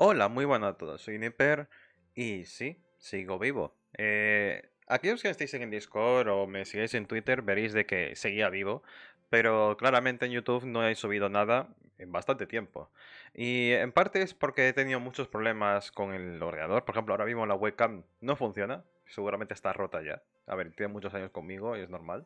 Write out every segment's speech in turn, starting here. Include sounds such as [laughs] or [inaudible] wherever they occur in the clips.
Hola, muy buenas a todos, soy Nipper y sí, sigo vivo. Eh, aquellos que estéis en Discord o me sigáis en Twitter veréis de que seguía vivo, pero claramente en YouTube no he subido nada en bastante tiempo. Y en parte es porque he tenido muchos problemas con el ordenador, por ejemplo ahora mismo la webcam no funciona, seguramente está rota ya. A ver, tiene muchos años conmigo, y es normal.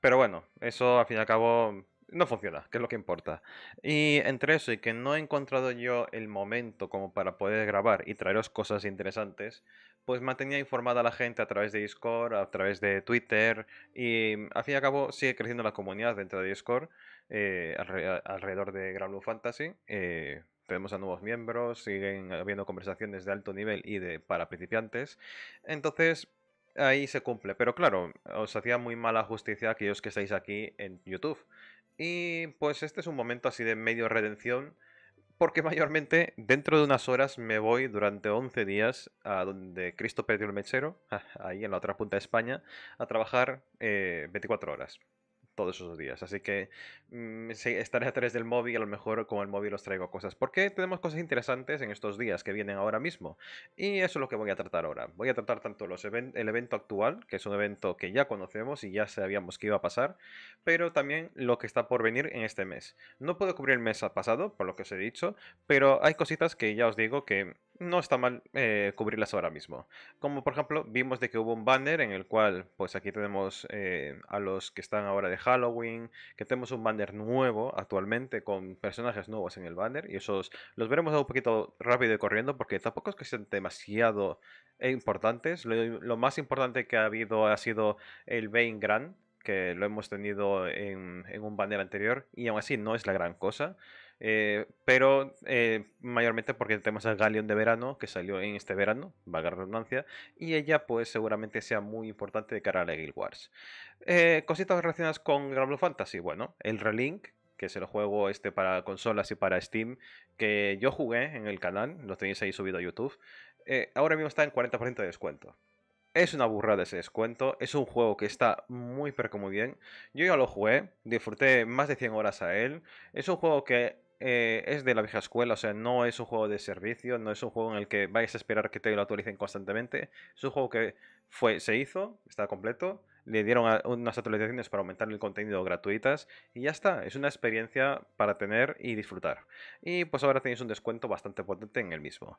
Pero bueno, eso al fin y al cabo no funciona, que es lo que importa. Y entre eso y que no he encontrado yo el momento como para poder grabar y traeros cosas interesantes, pues mantenía informada a la gente a través de Discord, a través de Twitter y mm, al fin y al cabo sigue creciendo la comunidad dentro de Discord eh, alrededor de Granblue Fantasy. Eh, tenemos a nuevos miembros, siguen habiendo conversaciones de alto nivel y de para principiantes. Entonces, ahí se cumple. Pero claro, os hacía muy mala justicia aquellos que estáis aquí en YouTube. Y pues este es un momento así de medio redención, porque [laughs] mayormente dentro de unas horas me voy durante 11 días a donde Cristo perdió el mechero, [laughs] ahí en la otra punta de España, a trabajar eh, 24 horas todos esos días. Así que mm, estaré estaré través del móvil y a lo mejor con el móvil os traigo cosas. Porque tenemos cosas interesantes en estos días que vienen ahora mismo. Y eso es lo que voy a tratar ahora. Voy a tratar tanto los el evento actual, que es un evento que ya conocemos y ya sabíamos que iba a pasar, pero también lo que está por venir en este mes. No puedo cubrir el mes pasado, por lo que os he dicho, pero hay cositas que ya os digo que no está mal eh, cubrirlas ahora mismo. Como por ejemplo, vimos de que hubo un banner en el cual, pues aquí tenemos eh, a los que están ahora de Halloween, que tenemos un banner nuevo actualmente con personajes nuevos en el banner y esos los veremos un poquito rápido y corriendo porque tampoco es que sean demasiado importantes. Lo, más importante que ha habido ha sido el Bane Grand, que lo hemos tenido en, en un banner anterior y aún así no es la gran cosa. Eh, pero eh, mayormente porque tenemos el Galleon de verano, que salió en este verano, valga la redundancia, y ella pues seguramente sea muy importante de cara a la Guild Wars. Eh, cositas relacionadas con Grand Fantasy, bueno, el Relink, que es el juego este para consolas y para Steam, que yo jugué en el canal, lo tenéis ahí subido a YouTube, ahora mismo está en 40% de descuento. Es una burrada ese descuento. Es un juego que está muy, pero muy bien. Yo ya lo jugué, disfruté más de 100 horas a él. Es un juego que eh, es de la vieja escuela, o sea, no es un juego de servicio, no es un juego en el que vais a esperar que te lo actualicen constantemente. Es un juego que fue, se hizo, está completo, le dieron unas actualizaciones para aumentar el contenido gratuitas y ya está, es una experiencia para tener y disfrutar. Y pues ahora tenéis un descuento bastante potente en el mismo.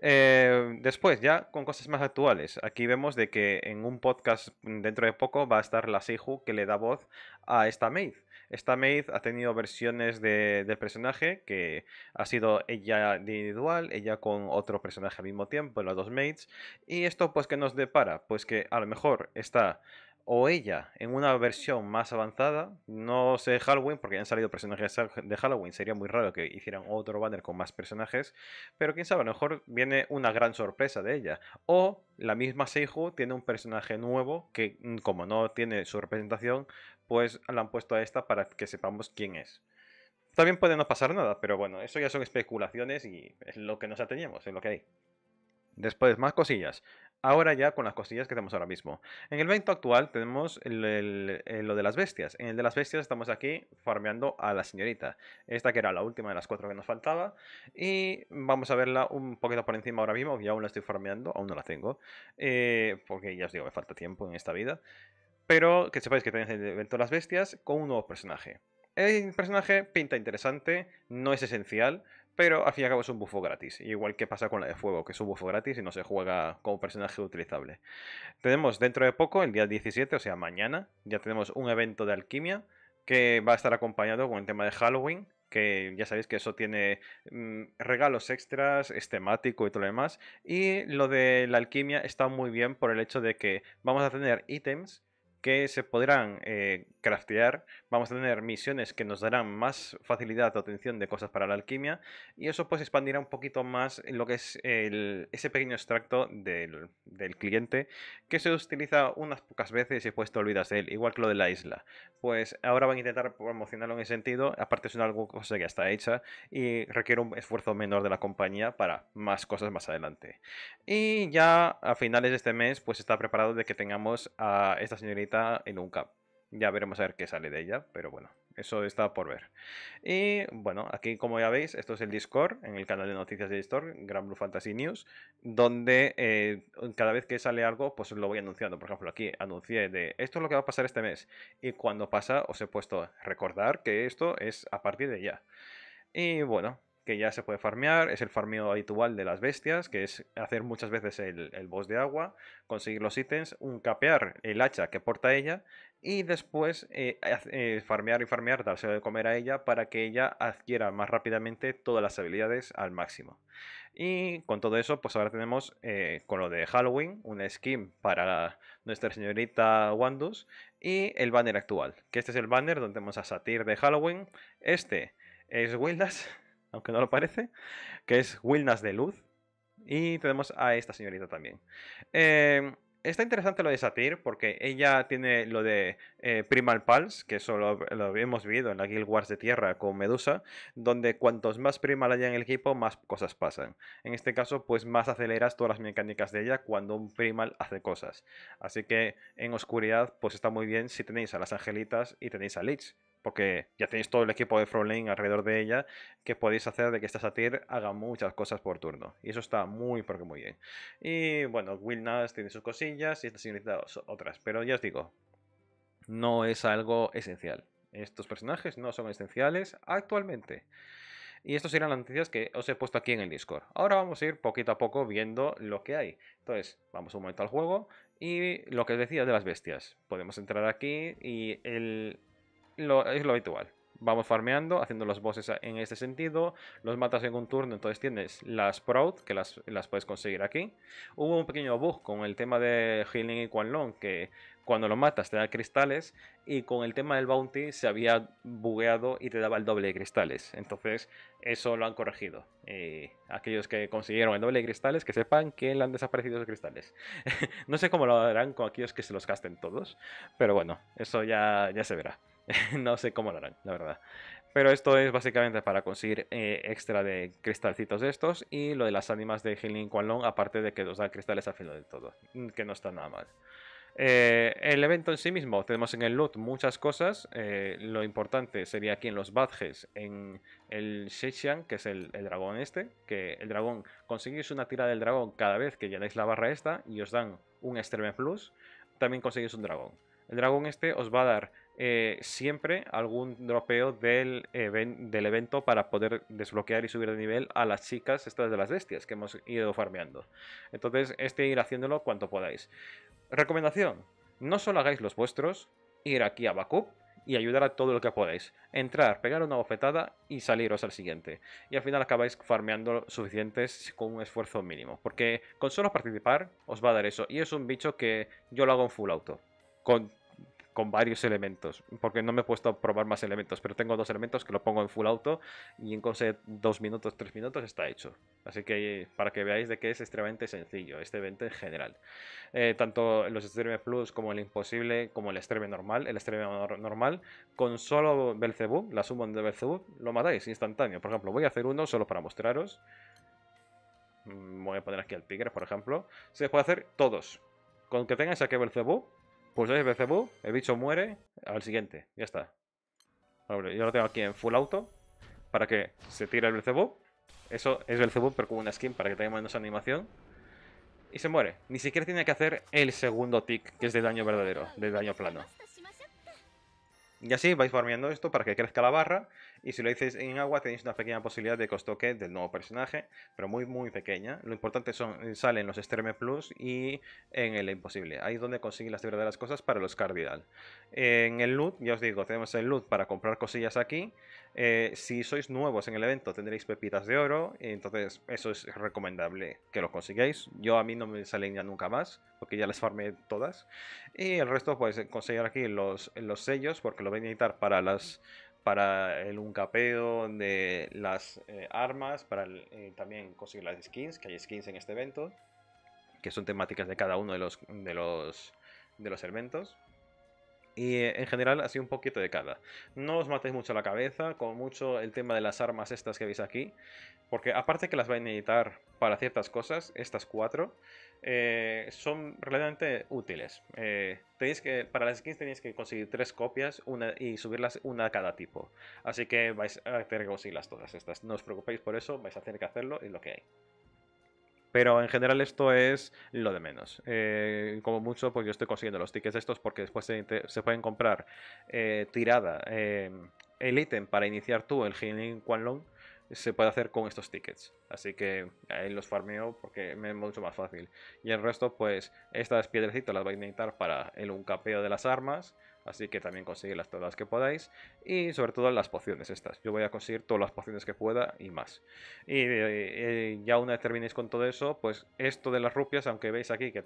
Eh, después, ya con cosas más actuales, aquí vemos de que en un podcast dentro de poco va a estar la Seju que le da voz a esta Maid. Esta Maid ha tenido versiones de, personaje que ha sido ella individual, ella con otro personaje al mismo tiempo, las dos Maids. Y esto pues que nos depara, pues que a lo mejor está o ella en una versión más avanzada, no sé Halloween, porque han salido personajes de Halloween, sería muy raro que hicieran otro banner con más personajes, pero quién sabe, a lo mejor viene una gran sorpresa de ella. O la misma Seihu tiene un personaje nuevo que, mm, como no tiene su representación, pues la han puesto a esta para que sepamos quién es. También puede no pasar nada, pero bueno, eso ya son especulaciones y es lo que nos ateníamos, es lo que hay. Después, más cosillas. Ahora ya con las cosillas que tenemos ahora mismo. En el evento actual tenemos eh, lo de las bestias. En el de las bestias estamos aquí farmeando a la señorita. Esta que era la última de las cuatro que nos faltaba. Y vamos a verla un poquito por encima ahora mismo, Y aún la estoy farmeando, aún no la tengo. Eh, porque ya os digo, me falta tiempo en esta vida. Pero que sepáis que tenéis el evento de las bestias con un nuevo personaje. El personaje pinta interesante, no es esencial, pero al fin y al cabo es un bufo gratis, igual que pasa con la de fuego, que es un bufo gratis y no se juega como personaje utilizable. Tenemos dentro de poco, el día 17, o sea mañana, ya tenemos un evento de alquimia que va a estar acompañado con el tema de Halloween, que ya sabéis que eso tiene mm, regalos extras, es temático y todo lo demás. Y lo de la alquimia está muy bien por el hecho de que vamos a tener ítems que se podrán eh, craftear, vamos a tener misiones que nos darán más facilidad de obtención de cosas para la alquimia y eso pues expandirá un poquito más lo que es ese pequeño extracto del, del, cliente que se utiliza unas pocas veces y pues te olvidas de él, igual que lo de la isla. Pues ahora van a intentar promocionarlo en ese sentido, aparte es una cosa que ya está hecha y requiere un esfuerzo menor de la compañía para más cosas más adelante. Y ya a finales de este mes pues está preparado de que tengamos a esta señorita en un cap ya veremos a ver qué sale de ella, pero bueno, eso está por ver. Y bueno, aquí como ya veis, esto es el Discord, en el canal de noticias de Discord, Gran Blue Fantasy News, donde eh, cada vez que sale algo, pues lo voy anunciando. Por ejemplo, aquí anuncié de esto es lo que va a pasar este mes. Y cuando pasa, os he puesto recordar que esto es a partir de ya. Y bueno, que ya se puede farmear, es el farmeo habitual de las bestias, que es hacer muchas veces el, el boss de agua, conseguir los ítems, un capear el hacha que porta ella y después eh, eh, farmear y farmear, darse de comer a ella para que ella adquiera más rápidamente todas las habilidades al máximo. Y con todo eso, pues ahora tenemos eh, con lo de Halloween, un skin para nuestra señorita Wandus y el banner actual, que este es el banner donde tenemos a Satir de Halloween, este es Wildas aunque no lo parece, que es Wilnas de Luz. Y tenemos a esta señorita también. Em, está interesante lo de Satir porque ella tiene lo de eh, Primal Pulse, que eso lo, hemos vivido en la Guild Wars de Tierra con Medusa, donde cuantos más Primal haya en el equipo, más cosas pasan. En este caso, pues más aceleras todas las mecánicas de ella cuando un Primal hace cosas. Así que en Oscuridad, pues está muy bien si tenéis a las Angelitas y tenéis a Lich, porque ya tenéis todo el equipo de Frontline alrededor de ella que podéis hacer de que esta Satir haga muchas cosas por turno. Y eso está muy, porque muy bien. Y bueno, Will Nas tiene sus cosillas y estas señorita otras. Pero ya os digo, no es algo esencial. Estos personajes no son esenciales actualmente. Y estas eran las noticias que os he puesto aquí en el Discord. Ahora vamos a ir poquito a poco viendo lo que hay. Entonces, vamos un momento al juego y lo que os decía de las bestias. Podemos entrar aquí y el, es lo habitual. Vamos farmeando, haciendo los bosses en este sentido. Los matas en un turno, entonces tienes las Proud, que las, puedes conseguir aquí. Hubo un pequeño bug con el tema de Healing y Quanlong, que cuando lo matas te da cristales. Y con el tema del Bounty se había bugueado y te daba el doble de cristales. Entonces, eso lo han corregido. Y aquellos que consiguieron el doble de cristales, que sepan que le han desaparecido los cristales. [laughs] no sé cómo lo harán con aquellos que se los gasten todos. Pero bueno, eso ya se verá. [laughs] no sé cómo lo harán, la verdad. Pero esto es básicamente para conseguir eh, extra de cristalcitos de estos y lo de las ánimas de Healing Quanlong, aparte de que nos da cristales al final de todo, mm, que no está nada mal. Eh, el evento en sí mismo, tenemos en el loot muchas cosas. Eh, lo importante sería aquí en los badges, en el Shexian, que es el, dragón este. Que el dragón, conseguís una tira del dragón cada vez que llenáis la barra esta y os dan un Extreme Plus. También conseguís un dragón. El dragón este os va a dar eh, siempre algún dropeo del, del evento para poder desbloquear y subir de nivel a las chicas estas de las bestias que hemos ido farmeando. Entonces, este ir haciéndolo cuanto podáis. Recomendación, no solo hagáis los vuestros, ir aquí a Bakup y ayudar a todo lo que podáis. Entrar, pegar una bofetada y saliros al siguiente. Y al final acabáis farmeando suficientes con un esfuerzo mínimo. Porque con solo participar os va a dar eso. Y es un bicho que yo lo hago en full auto. Con con varios elementos, porque no me he puesto a probar más elementos, pero tengo dos elementos que lo pongo en full auto y en cosa minutos, tres minutos está hecho. Así que para que veáis de qué es extremadamente sencillo este evento en general. Eh, tanto los Extreme Plus como el Imposible, como el Extreme normal, el Extreme normal, con solo belcebú la summon de Belzebub, lo matáis instantáneo. Por ejemplo, voy a hacer uno solo para mostraros. Mm, voy a poner aquí al Tigre, por ejemplo. Se puede hacer todos. Con que tengáis aquí belcebú pues el el bicho muere. Al siguiente, ya está. yo lo tengo aquí en full auto. Para que se tire el BCB. Eso es Belzebub, pero con una skin para que tenga menos animación. Y se muere. Ni siquiera tiene que hacer el segundo tick, que es de daño verdadero, de daño plano. Y así vais farmeando esto para que crezca la barra. Y si lo hacéis en agua tenéis una pequeña posibilidad de que del nuevo personaje, pero muy muy pequeña. Lo importante son salen los Extreme Plus y en el Imposible. Ahí es donde de las verdaderas cosas para los Cardinal. En el loot, ya os digo, tenemos el loot para comprar cosillas aquí. Eh, si sois nuevos en el evento tendréis pepitas de oro, entonces eso es recomendable que lo consigáis. Yo a mí no me salen ya nunca más, porque ya las farmé todas. Y el resto pues eh, conseguir aquí los, sellos, porque lo voy a necesitar para las para el uncapeo de las eh, armas, para también conseguir las skins, que hay skins en este evento, que son temáticas de cada uno de los, de de los elementos. Y eh, en general así un poquito de cada. No os matéis mucho la cabeza, con mucho el tema de las armas estas que veis aquí. Porque aparte que las vais a necesitar para ciertas cosas, estas cuatro, eh, son realmente útiles. Eh, tenéis que, para las skins tenéis que conseguir tres copias una, y subirlas una a cada tipo. Así que vais a tener que conseguirlas todas estas. No os preocupéis por eso, vais a tener que hacerlo y lo que hay. Pero en general esto es lo de menos. Eh, como mucho, pues yo estoy consiguiendo los tickets estos porque después se, pueden comprar eh, tirada. Eh, el ítem para iniciar tú el Healing Quanlong se puede hacer con estos tickets. Así que ahí los farmeo porque me es mucho más fácil. Y el resto, pues estas piedrecitas las voy a necesitar para el uncapeo de las armas. Así que también las todas las que podáis. Y sobre todo las pociones estas. Yo voy a conseguir todas las pociones que pueda y más. Y eh, eh, ya una vez terminéis con todo eso, pues esto de las rupias, aunque veis aquí que,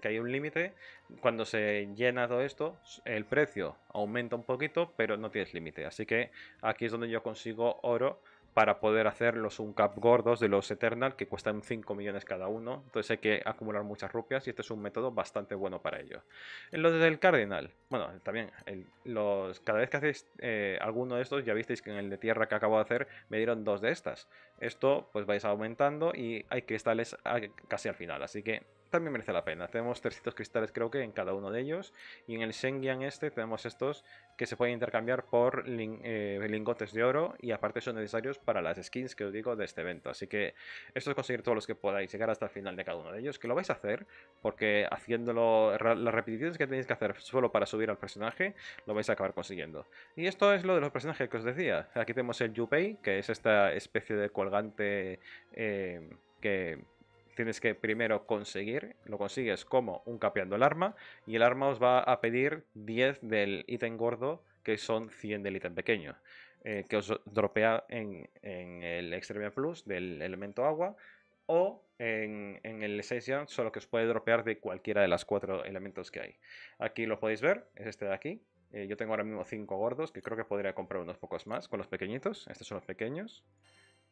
que hay un límite, cuando se llena todo esto, el precio aumenta un poquito, pero no tienes límite. Así que aquí es donde yo consigo oro para poder hacer los cap gordos de los Eternal que cuestan 5 millones cada uno. Entonces hay que acumular muchas rupias y este es un método bastante bueno para ello. En los del Cardinal, bueno, también, los, cada vez que hacéis eh, alguno de estos, ya visteis que en el de tierra que acabo de hacer me dieron dos de estas. Esto pues vais aumentando y hay que cristales ah, casi al final, así que también merece la pena. Tenemos tercitos cristales creo que en cada uno de ellos. Y en el Sengian este tenemos estos que se pueden intercambiar por eh, lingotes de oro y aparte son necesarios para las skins que os digo de este evento. Así que esto es conseguir todos los que podáis, llegar hasta el final de cada uno de ellos, que lo vais a hacer porque haciéndolo, las repeticiones que tenéis que hacer solo para subir al personaje, lo vais a acabar consiguiendo. Y esto es lo de los personajes que os decía. Aquí tenemos el Yupei, que es esta especie de colgante eh, que tienes que primero conseguir, lo consigues como un capeando el arma y el arma os va a pedir 10 del ítem gordo que son 100 del ítem pequeño. Eh, que os dropea en, el Extreme Plus del elemento agua o en, en el Essential solo que os puede dropear de cualquiera de las cuatro elementos que hay. Aquí lo podéis ver, es este de aquí. Eh, yo tengo ahora mismo 5 gordos que creo que podría comprar unos pocos más con los pequeñitos. Estos son los pequeños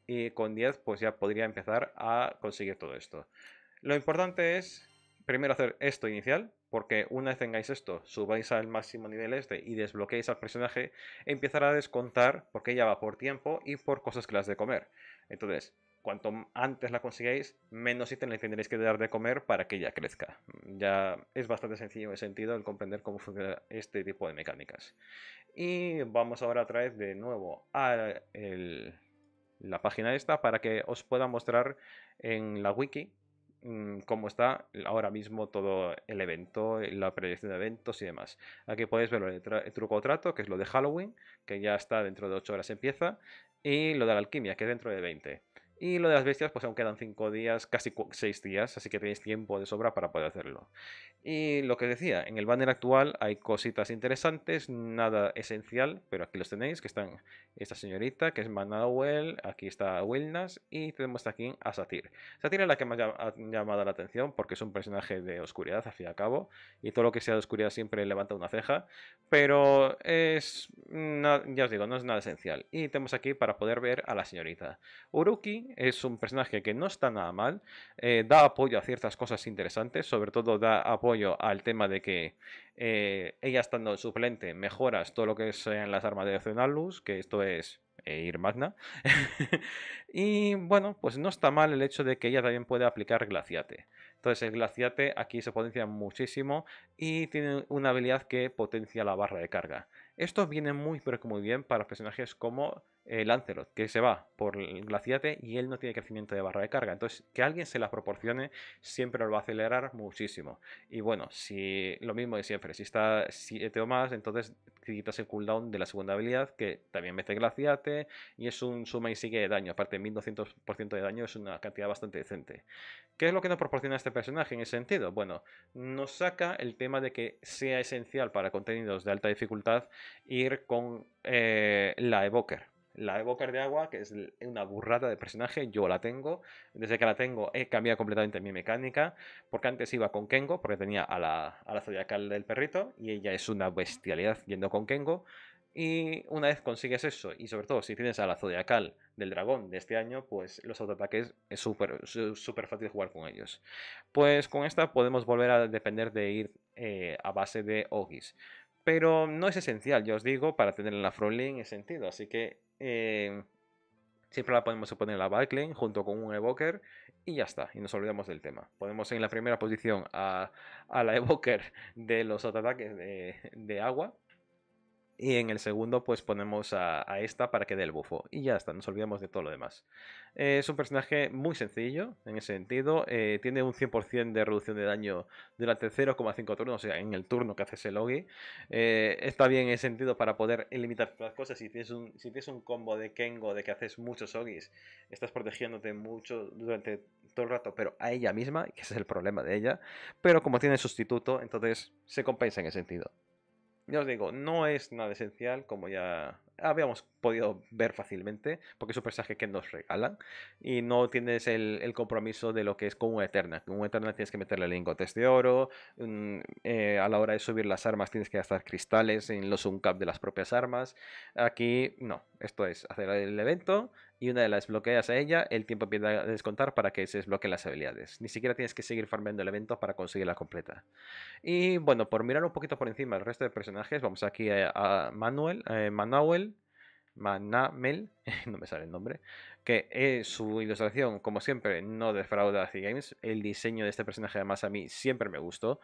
y con 10 pues ya podría empezar a conseguir todo esto. Lo importante es primero hacer esto inicial, porque una vez tengáis esto, subáis al máximo nivel este y desbloqueéis al personaje, empezará a descontar porque ya va por tiempo y por cosas que las de comer. Entonces, cuanto antes la consigáis, menos ítems le tendréis que dar de comer para que ella crezca. Ya es bastante sencillo en sentido el comprender cómo funciona este tipo de mecánicas. Y vamos ahora a traer de nuevo al la página esta para que os pueda mostrar en la wiki mm, cómo está ahora mismo todo el evento, la proyección de eventos y demás. Aquí podéis ver el, truco o trato, que es lo de Halloween, que ya está dentro de 8 horas empieza, y lo de la alquimia, que es dentro de 20. Y lo de las bestias, pues aún quedan 5 días, casi 6 días, así que tenéis tiempo de sobra para poder hacerlo. Y lo que decía, en el banner actual hay cositas interesantes, nada esencial, pero aquí los tenéis, que están esta señorita, que es Manawel, aquí está Wilnas, y tenemos aquí a Satir. Satir es la que más ha llamado la atención, porque es un personaje de oscuridad, al fin y cabo, y todo lo que sea de oscuridad siempre levanta una ceja, pero es, ya os digo, no es nada esencial. Y tenemos aquí para poder ver a la señorita. Uruki es un personaje que no está nada mal, eh, da apoyo a ciertas cosas interesantes, sobre todo da apoyo al tema de que eh, ella estando suplente mejoras todo lo que sean las armas de Zenalus, que esto es eh, ir magna. [laughs] y bueno, pues no está mal el hecho de que ella también puede aplicar glaciate. Entonces el glaciate aquí se potencia muchísimo y tiene una habilidad que potencia la barra de carga. Esto viene muy pero muy bien para personajes como eh, Lancelot, que se va por el glaciate y él no tiene crecimiento de barra de carga. Entonces, que alguien se la proporcione siempre lo va a acelerar muchísimo. Y bueno, si lo mismo de siempre, si está 7 o más, entonces quitas el cooldown de la segunda habilidad, que también mete glaciate y es un suma y sigue de daño. Aparte, 1200% de daño es una cantidad bastante decente. ¿Qué es lo que nos proporciona este personaje en ese sentido? Bueno, nos saca el tema de que sea esencial para contenidos de alta dificultad ir con eh, la Evoker la boca de agua, que es una burrada de personaje, yo la tengo. Desde que la tengo he cambiado completamente mi mecánica, porque antes iba con Kengo, porque tenía a la, zodiacal del perrito, y ella es una bestialidad yendo con Kengo. Y una vez consigues eso, y sobre todo si tienes a la zodiacal del dragón de este año, pues los autoataques es súper super fácil jugar con ellos. Pues con esta podemos volver a depender de ir eh, a base de Ogis. Pero no es esencial, ya os digo, para tener la Lane en sentido. Así que eh, siempre la podemos poner en la lane junto con un evoker y ya está. Y nos olvidamos del tema. Podemos en la primera posición a, la [laughs] evoker de los ataques de agua y en el segundo, pues ponemos a, esta para que dé el bufo. Y ya está, nos olvidamos de todo lo demás. Eh, es un personaje muy sencillo en ese sentido. Eh, tiene un 100% de reducción de daño durante 0,5 turnos, o sea, en el turno que haces el Logi. Eh, está bien en ese sentido para poder limitar las cosas. Si tienes, un, si tienes un combo de Kengo de que haces muchos Ogis, estás protegiéndote mucho durante todo el rato, pero a ella misma, que ese es el problema de ella. Pero como tiene sustituto, entonces se compensa en ese sentido. Ya os digo, no es nada esencial, como ya habíamos podido ver fácilmente, porque es un personaje que nos regalan y no tienes el, compromiso de lo que es con Eterna. Con Eterna tienes que meterle lingotes de oro, mm, eh, a la hora de subir las armas tienes que gastar cristales en los uncap de las propias armas. Aquí no, esto es hacer el evento y una de las bloqueas a ella, el tiempo empieza a descontar para que se desbloqueen las habilidades. Ni siquiera tienes que seguir farmeando el evento para conseguirla completa. Y bueno, por mirar un poquito por encima el resto de personajes, vamos aquí a, Manuel, eh, Manuel Manamel, [laughs] no me sale el nombre, que es eh, su ilustración, como siempre, no defrauda a Games. El diseño de este personaje, además, a mí siempre me gustó.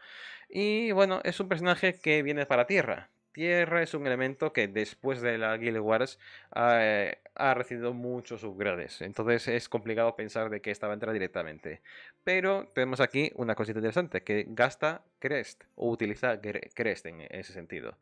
Y bueno, es un personaje que viene para Tierra. Tierra es un elemento que después de la Guild Wars eh, ha recibido muchos upgrades, entonces es complicado pensar de que esta va a entrar directamente. Pero tenemos aquí una cosita interesante, que gasta Crest o utiliza Crest en ese sentido.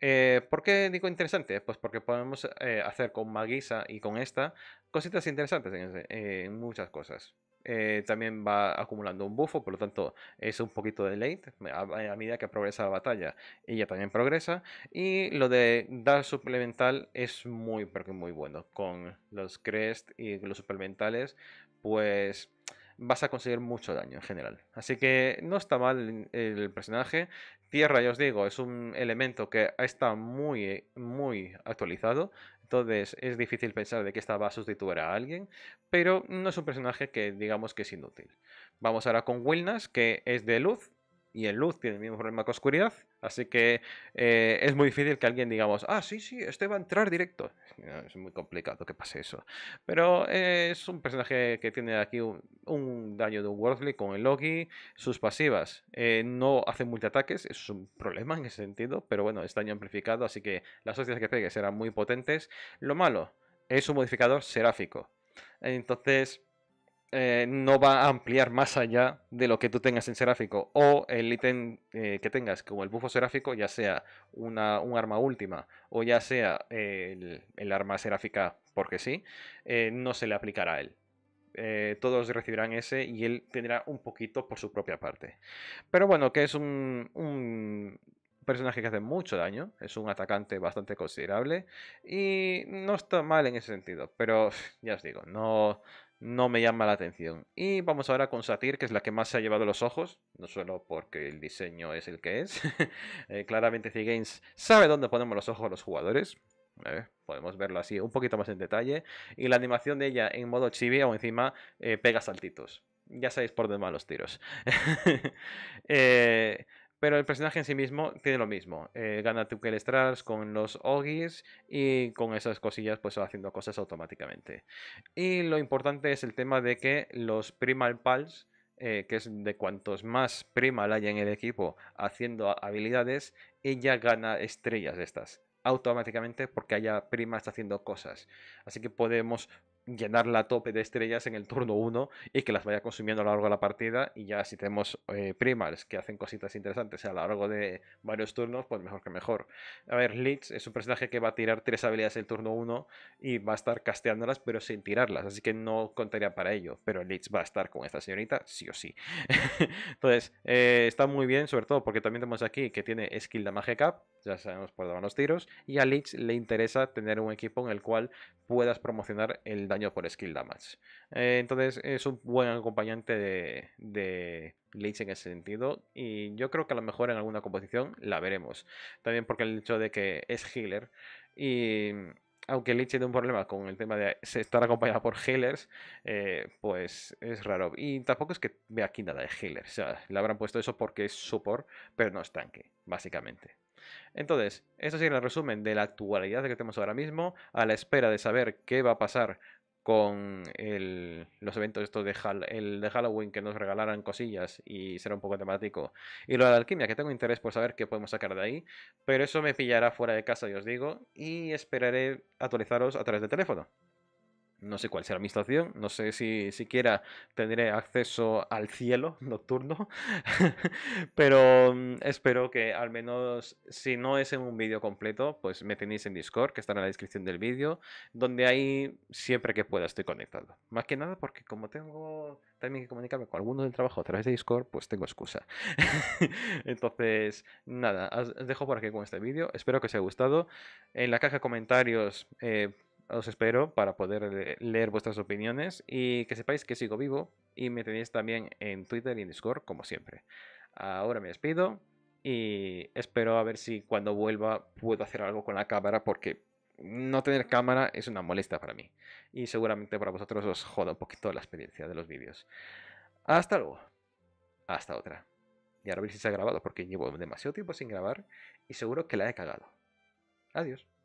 Eh, ¿Por qué digo interesante? Pues porque podemos eh, hacer con Magisa y con esta cositas interesantes en muchas cosas. Eh, también va acumulando un buffo, por lo tanto es un poquito de late a, medida que progresa la batalla. Ella también progresa. Y lo de dar suplemental es muy, porque muy bueno. Con los crest y los suplementales, pues vas a conseguir mucho daño en general. Así que no está mal el personaje. Tierra, ya os digo, es un elemento que está muy, muy actualizado. Entonces es difícil pensar de que esta va a sustituir a alguien, pero no es un personaje que digamos que es inútil. Vamos ahora con Wilnas, que es de luz y en luz tiene el mismo problema que oscuridad, así que eh, es muy difícil que alguien digamos, ah, sí, sí, este va a entrar directo. es muy complicado que pase eso. Pero eh, es un personaje que tiene aquí un, daño de un con el Logi, sus pasivas eh, no hacen multiataques, eso es un problema en ese sentido, pero bueno, es daño amplificado, así que las hostias que pegue serán muy potentes. Lo malo es un modificador seráfico. Entonces, eh, no va a ampliar más allá de lo que tú tengas en seráfico o el ítem eh, que tengas como el bufo seráfico ya sea una, un arma última o ya sea el, el, arma seráfica porque sí eh, no se le aplicará a él todos recibirán ese y él tendrá un poquito por su propia parte pero bueno que es un, un personaje que hace mucho daño, es un atacante bastante considerable y no está mal en ese sentido, pero ya os digo, no, no me llama la atención. Y vamos ahora con Satir, que es la que más se ha llevado los ojos, no solo porque el diseño es el que es. [laughs] Eh, claramente C-Games sabe dónde ponemos los ojos los jugadores. ¿eh? podemos verlo así un poquito más en detalle. Y la animación de ella en modo chibi o encima eh, pega saltitos. Ya sabéis por van los tiros. [laughs] eh, pero el personaje en sí mismo tiene lo mismo. Eh, gana le con los Ogis y con esas cosillas pues va haciendo cosas automáticamente. Y lo importante es el tema de que los Primal Pals, eh, que es de cuantos más Primal hay en el equipo haciendo habilidades, ella gana estrellas de estas automáticamente porque haya prima está haciendo cosas. Así que podemos llenar la tope de estrellas en el turno 1 y que las vaya consumiendo a lo largo de la partida y ya si tenemos eh, primals que hacen cositas interesantes a lo largo de varios turnos, pues mejor que mejor. A ver, Leech es un personaje que va a tirar tres habilidades el turno 1 y va a estar casteándolas pero sin tirarlas, así que no contaría para ello, pero Leech va a estar con esta señorita sí o sí. [laughs] Entonces, eh, está muy bien, sobre todo porque también tenemos aquí que tiene skill de magia cap, ya sabemos por dónde van los tiros, y a Leech le interesa tener un equipo en el cual puedas promocionar el daño por skill damage. Eh, entonces es un buen acompañante de, de Leech en ese sentido. Y yo creo que a lo mejor en alguna composición la veremos. También porque el hecho de que es healer. Y aunque Leech tiene un problema con el tema de estar acompañado por healers, eh, pues es raro. Y tampoco es que vea aquí nada de healer. O sea, le habrán puesto eso porque es support, pero no es tanque, básicamente. Entonces, eso sería el resumen de la actualidad que tenemos ahora mismo, a la espera de saber qué va a pasar con los eventos estos de, el de Halloween que nos regalaran cosillas y será un poco temático. Y lo de la alquimia, que tengo interés por saber qué podemos sacar de ahí, pero eso me pillará fuera de casa, ya os digo, y esperaré actualizaros a través de teléfono. No sé cuál será mi estación, no sé si siquiera tendré acceso al cielo [laughs] nocturno, pero mm, espero que al menos, si no es en un vídeo completo, pues me tenéis en Discord, que está en la descripción del vídeo, donde ahí siempre que pueda estoy conectado. Más que nada porque como tengo también que comunicarme con alguno del trabajo a través de Discord, pues tengo excusa. [laughs] Entonces, nada, os dejo por aquí con este vídeo, espero que os haya gustado. En la caja de comentarios... Eh, os espero para poder eh, leer vuestras opiniones y que sepáis que sigo vivo y me tenéis también en Twitter y en Discord como siempre. Ahora me despido y espero a ver si cuando vuelva puedo hacer algo con la cámara porque no tener cámara es una molesta para mí y seguramente para vosotros os joda un poquito la experiencia de los vídeos. Hasta luego. Hasta otra. Y ahora a ver si se ha grabado porque llevo demasiado tiempo sin grabar y seguro que la he cagado. Adiós.